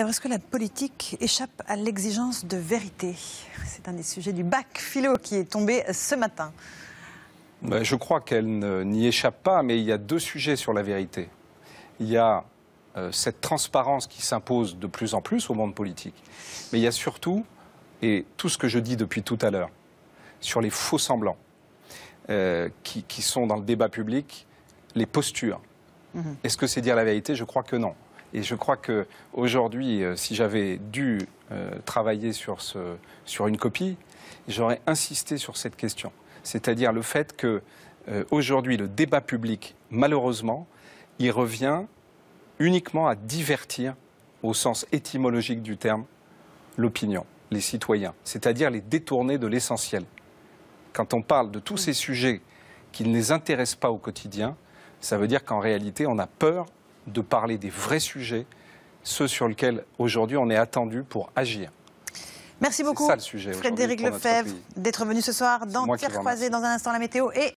est-ce que la politique échappe à l'exigence de vérité C'est un des sujets du bac philo qui est tombé ce matin. Ben, je crois qu'elle n'y échappe pas, mais il y a deux sujets sur la vérité. Il y a euh, cette transparence qui s'impose de plus en plus au monde politique, mais il y a surtout, et tout ce que je dis depuis tout à l'heure, sur les faux semblants euh, qui, sont dans le débat public, les postures. Mhm. Est-ce que c'est dire la vérité Je crois que non. Et je crois que euh, si j'avais dû euh, travailler sur, ce, sur une copie, j'aurais insisté sur cette question. C'est-à-dire le fait que euh, aujourd'hui, le débat public, malheureusement, il revient uniquement à divertir, au sens étymologique du terme, l'opinion, les citoyens, c'est-à-dire les détourner de l'essentiel. Quand on parle de tous ces sujets qui ne les intéressent pas au quotidien, ça veut dire qu'en réalité, on a peur de parler des vrais sujets, ceux sur lesquels aujourd'hui on est attendu pour agir. Merci beaucoup, ça, le sujet Frédéric Lefebvre, d'être venu ce soir dans dans un instant la météo et